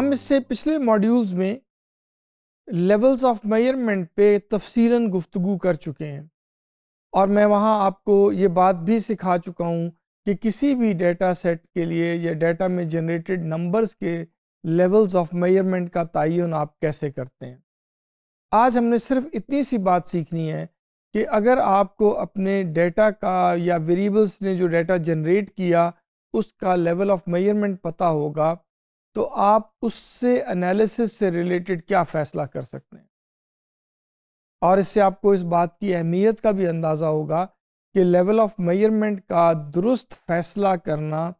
हम इससे पिछले मॉड्यूल्स में लेवल्स ऑफ मेयरमेंट पे तफसीला गुफ्तु कर चुके हैं और मैं वहाँ आपको ये बात भी सिखा चुका हूँ कि किसी भी डेटा सेट के लिए या डेटा में जनरेटेड नंबर्स के लेवल्स ऑफ मेयरमेंट का तयन आप कैसे करते हैं आज हमने सिर्फ इतनी सी बात सीखनी है कि अगर आपको अपने डेटा का या वेरिएबल्स ने जो डेटा जनरेट किया उसका लेवल ऑफ मेयरमेंट पता होगा तो आप उससे एनालिसिस से रिलेटेड क्या फ़ैसला कर सकते हैं और इससे आपको इस बात की अहमियत का भी अंदाज़ा होगा कि लेवल ऑफ मेजरमेंट का दुरुस्त फैसला करना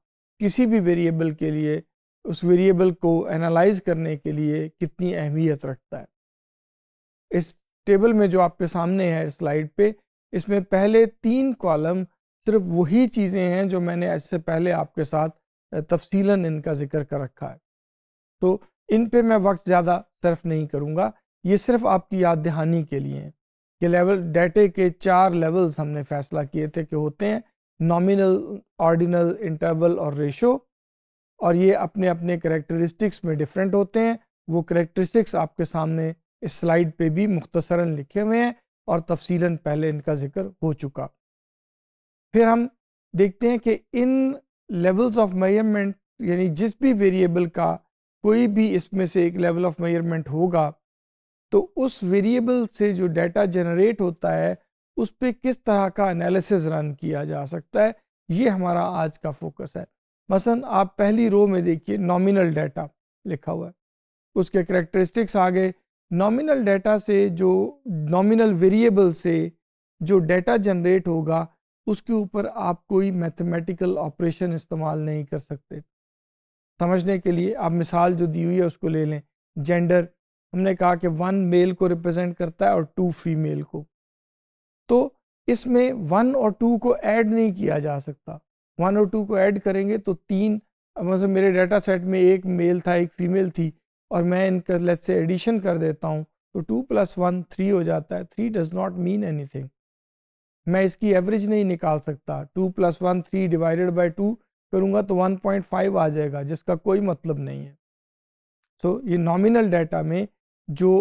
किसी भी वेरिएबल के लिए उस वेरिएबल को एनालाइज करने के लिए कितनी अहमियत रखता है इस टेबल में जो आपके सामने है स्लाइड पे इसमें पहले तीन कॉलम सिर्फ वही चीज़ें हैं जो मैंने इससे पहले आपके साथ तफसीला इनका जिक्र कर रखा है तो इन पे मैं वक्त ज़्यादा सर्फ नहीं करूँगा ये सिर्फ आपकी याद दहानी के लिए हैं कि लेवल डेटे के चार लेवल्स हमने फैसला किए थे कि होते हैं नॉमिनल ऑर्डिनल इंटरवल और रेशो और ये अपने अपने करेक्टरिस्टिक्स में डिफरेंट होते हैं वो करेक्टरिस्टिक्स आपके सामने इस स्लाइड पे भी मुख्तसरा लिखे हुए हैं और तफसीला पहले इनका जिक्र हो चुका फिर हम देखते हैं कि इन लेवल्स ऑफ मेजरमेंट यानी जिस भी वेरिएबल का कोई भी इसमें से एक लेवल ऑफ मेजरमेंट होगा तो उस वेरिएबल से जो डाटा जनरेट होता है उस पर किस तरह का एनालिसिस रन किया जा सकता है ये हमारा आज का फोकस है मसलन आप पहली रो में देखिए नॉमिनल डाटा लिखा हुआ है उसके करेक्टरिस्टिक्स आ गए नॉमिनल डाटा से जो नॉमिनल वेरिएबल से जो डाटा जनरेट होगा उसके ऊपर आप कोई मैथमेटिकल ऑपरेशन इस्तेमाल नहीं कर सकते समझने के लिए आप मिसाल जो दी हुई है उसको ले लें जेंडर हमने कहा कि वन मेल को रिप्रेजेंट करता है और टू फीमेल को तो इसमें वन और टू को ऐड नहीं किया जा सकता वन और टू को ऐड करेंगे तो तीन मतलब मेरे डाटा सेट में एक मेल था एक फीमेल थी और मैं इनका लेट से एडिशन कर देता हूँ तो टू प्लस वन थ्री हो जाता है three does not mean anything मैं इसकी एवरेज नहीं निकाल सकता two plus one three divided by two करूंगा तो 1.5 आ जाएगा जिसका कोई मतलब नहीं है सो तो so, ये नॉमिनल डाटा में जो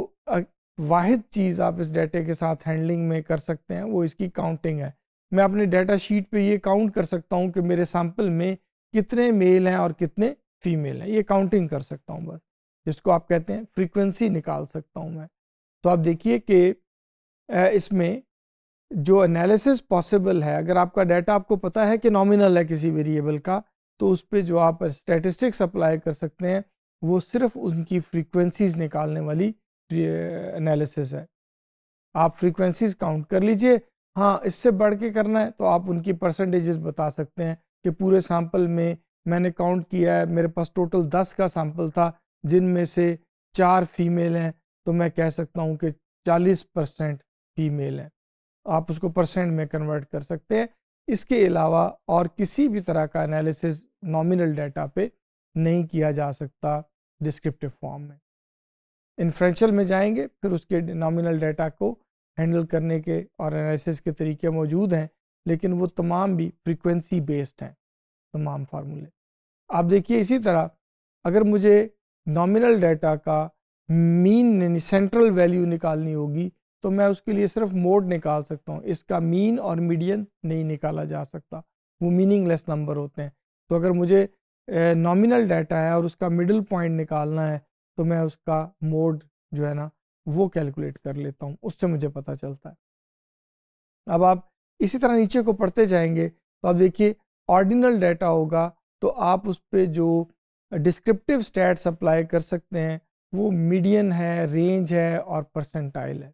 वाहिद चीज़ आप इस डाटा के साथ हैंडलिंग में कर सकते हैं वो इसकी काउंटिंग है मैं अपने डाटा शीट पे ये काउंट कर सकता हूँ कि मेरे सैम्पल में कितने मेल हैं और कितने फीमेल हैं ये काउंटिंग कर सकता हूँ बस जिसको आप कहते हैं फ्रीक्वेंसी निकाल सकता हूँ मैं तो आप देखिए कि इसमें जो एनालिसिस पॉसिबल है अगर आपका डाटा आपको पता है कि नॉमिनल है किसी वेरिएबल का तो उस पर जो आप स्टेटिस्टिक्स अप्लाई कर सकते हैं वो सिर्फ उनकी फ्रीक्वेंसीज निकालने वाली एनालिसिस है आप फ्रीक्वेंसीज काउंट कर लीजिए हाँ इससे बढ़ के करना है तो आप उनकी परसेंटेजेस बता सकते हैं कि पूरे सैंपल में मैंने काउंट किया है मेरे पास टोटल दस का सैंपल था जिनमें से चार फीमेल हैं तो मैं कह सकता हूँ कि चालीस परसेंट फीमेल हैं आप उसको परसेंट में कन्वर्ट कर सकते हैं इसके अलावा और किसी भी तरह का एनालिसिस नॉमिनल डाटा पे नहीं किया जा सकता डिस्क्रिप्टिव फॉर्म में इन्फ्रेंशल में जाएंगे फिर उसके नॉमिनल डाटा को हैंडल करने के और एनालिसिस के तरीके मौजूद हैं लेकिन वो तमाम भी फ्रीक्वेंसी बेस्ड हैं तमाम फार्मूले आप देखिए इसी तरह अगर मुझे नॉमिनल डाटा का मीन सेंट्रल वैल्यू निकालनी होगी तो मैं उसके लिए सिर्फ मोड निकाल सकता हूँ इसका मीन और मीडियन नहीं निकाला जा सकता वो मीनिंगलेस नंबर होते हैं तो अगर मुझे नॉमिनल डाटा है और उसका मिडिल पॉइंट निकालना है तो मैं उसका मोड जो है ना वो कैलकुलेट कर लेता हूँ उससे मुझे पता चलता है अब आप इसी तरह नीचे को पढ़ते जाएंगे तो आप देखिए ऑर्डिनल डाटा होगा तो आप उस पर जो डिस्क्रिप्टिव स्टैट्स अप्लाई कर सकते हैं वो मीडियन है रेंज है और परसेंटाइल है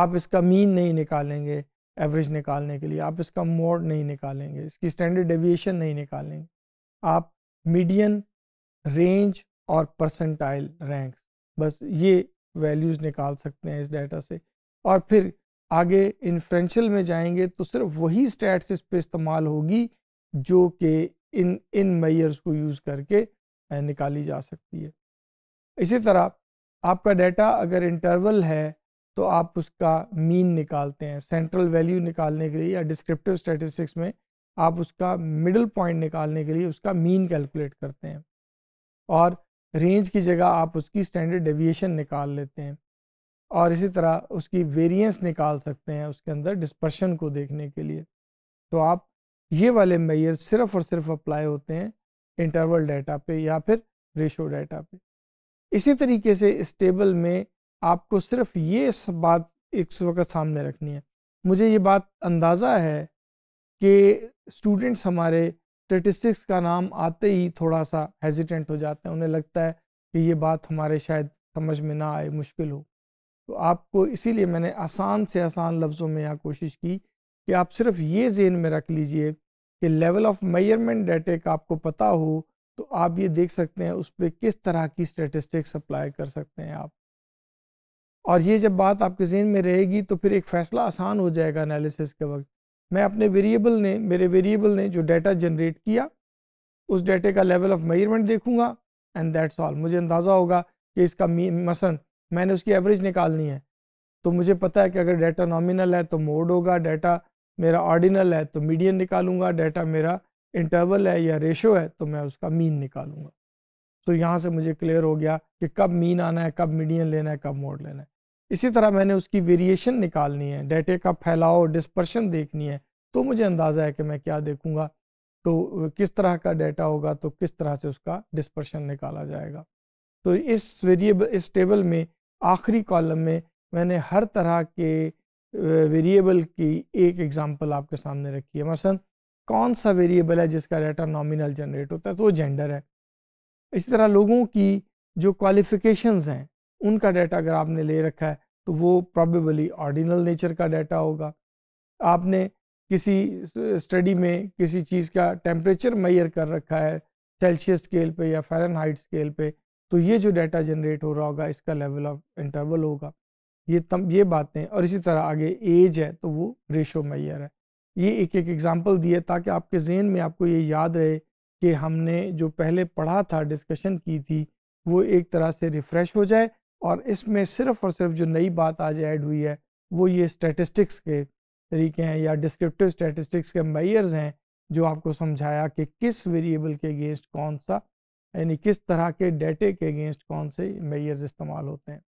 आप इसका मीन नहीं निकालेंगे एवरेज निकालने के लिए आप इसका मोड नहीं निकालेंगे इसकी स्टैंडर्ड डेविएशन नहीं निकालेंगे आप मीडियन रेंज और परसेंटाइल रैंक बस ये वैल्यूज़ निकाल सकते हैं इस डाटा से और फिर आगे इन्फ्रेंशल में जाएंगे तो सिर्फ वही स्टैट्स इस पर इस्तेमाल होगी जो कि इन इन मैयर्स को यूज़ करके निकाली जा सकती है इसी तरह आपका डाटा अगर इंटरवल है तो आप उसका मीन निकालते हैं सेंट्रल वैल्यू निकालने के लिए या डिस्क्रिप्टिव स्टैटिस्टिक्स में आप उसका मिडल पॉइंट निकालने के लिए उसका मीन कैलकुलेट करते हैं और रेंज की जगह आप उसकी स्टैंडर्ड डेविएशन निकाल लेते हैं और इसी तरह उसकी वेरिएंस निकाल सकते हैं उसके अंदर डिस्पर्शन को देखने के लिए तो आप ये वाले मैयर सिर्फ और सिर्फ अप्लाई होते हैं इंटरवल डाटा पे या फिर रेशो डाटा पे इसी तरीके से इस टेबल में आपको सिर्फ ये बात एक वक्त सामने रखनी है मुझे ये बात अंदाज़ा है कि स्टूडेंट्स हमारे स्टेटिस्टिक्स का नाम आते ही थोड़ा सा हेजिटेंट हो जाते हैं उन्हें लगता है कि ये बात हमारे शायद समझ में ना आए मुश्किल हो तो आपको इसीलिए मैंने आसान से आसान लफ्ज़ों में यहाँ कोशिश की कि आप सिर्फ ये जेन में रख लीजिए कि लेवल ऑफ मेजरमेंट डेटे का आपको पता हो तो आप ये देख सकते हैं उस पर किस तरह की स्टेटिस्टिक्स अप्लाई कर सकते हैं आप और ये जब बात आपके जहन में रहेगी तो फिर एक फ़ैसला आसान हो जाएगा एनालिसिस के वक्त मैं अपने वेरिएबल ने मेरे वेरिएबल ने जो डाटा जनरेट किया उस डाटे का लेवल ऑफ मेजरमेंट देखूंगा एंड दैट्स ऑल मुझे अंदाज़ा होगा कि इसका मसन मैंने उसकी एवरेज निकालनी है तो मुझे पता है कि अगर डाटा नॉमिनल है तो मोड होगा डाटा मेरा ऑर्डिनल है तो मीडियम निकालूंगा डाटा मेरा इंटरवल है या रेशो है तो मैं उसका मीन निकालूंगा तो यहाँ से मुझे क्लियर हो गया कि कब मीन आना है कब मीडियम लेना है कब मोड लेना है इसी तरह मैंने उसकी वेरिएशन निकालनी है डेटे का फैलाव डिस्पर्शन देखनी है तो मुझे अंदाज़ा है कि मैं क्या देखूँगा तो किस तरह का डाटा होगा तो किस तरह से उसका डिस्पर्शन निकाला जाएगा तो इस वेरिएबल इस टेबल में आखिरी कॉलम में मैंने हर तरह के वेरिएबल की एक एग्जांपल आपके सामने रखी है मसलन कौन सा वेरिएबल है जिसका डाटा नॉमिनल जनरेट होता है तो वो जेंडर है इसी तरह लोगों की जो क्वालिफिकेशंस हैं उनका डाटा अगर आपने ले रखा है तो वो प्रॉबेबली ऑर्डिनल नेचर का डाटा होगा आपने किसी स्टडी में किसी चीज़ का टेम्परेचर मैयर कर रखा है सेल्सियस स्केल पे या फेरन स्केल पे तो ये जो डाटा जनरेट हो रहा होगा इसका लेवल ऑफ इंटरवल होगा ये तम ये बातें और इसी तरह आगे एज है तो वो रेशो मैयर है ये एक एक एग्जाम्पल दिए ताकि आपके जहन में आपको ये याद रहे कि हमने जो पहले पढ़ा था डिस्कशन की थी वो एक तरह से रिफ़्रेश हो जाए और इसमें सिर्फ और सिर्फ जो नई बात आज ऐड हुई है वो ये स्टैटिस्टिक्स के तरीके हैं या डिस्क्रिप्टिव स्टैटिस्टिक्स के मैयर्स हैं जो आपको समझाया कि किस वेरिएबल के अगेंस्ट कौन सा यानी किस तरह के डेटे के अगेंस्ट कौन से मैयर्स इस्तेमाल होते हैं